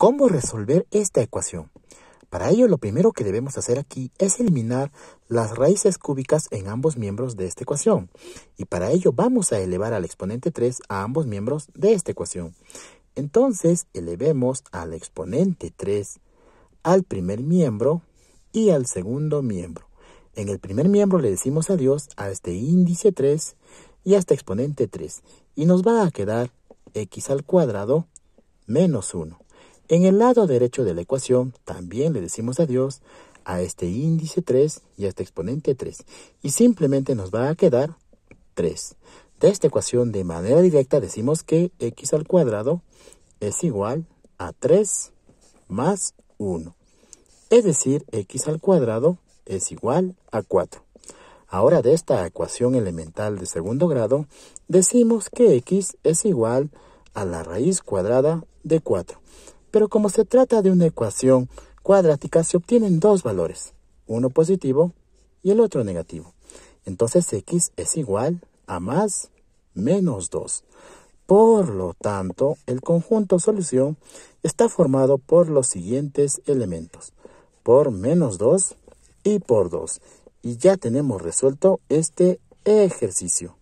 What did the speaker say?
¿Cómo resolver esta ecuación? Para ello, lo primero que debemos hacer aquí es eliminar las raíces cúbicas en ambos miembros de esta ecuación. Y para ello vamos a elevar al exponente 3 a ambos miembros de esta ecuación. Entonces, elevemos al exponente 3 al primer miembro y al segundo miembro. En el primer miembro le decimos adiós a este índice 3 y a este exponente 3 y nos va a quedar x al cuadrado menos 1. En el lado derecho de la ecuación también le decimos adiós a este índice 3 y a este exponente 3. Y simplemente nos va a quedar 3. De esta ecuación de manera directa decimos que x al cuadrado es igual a 3 más 1. Es decir, x al cuadrado es igual a 4. Ahora de esta ecuación elemental de segundo grado, decimos que x es igual a la raíz cuadrada de 4 pero como se trata de una ecuación cuadrática se obtienen dos valores, uno positivo y el otro negativo. Entonces x es igual a más menos 2. Por lo tanto, el conjunto solución está formado por los siguientes elementos, por menos 2 y por 2. Y ya tenemos resuelto este ejercicio.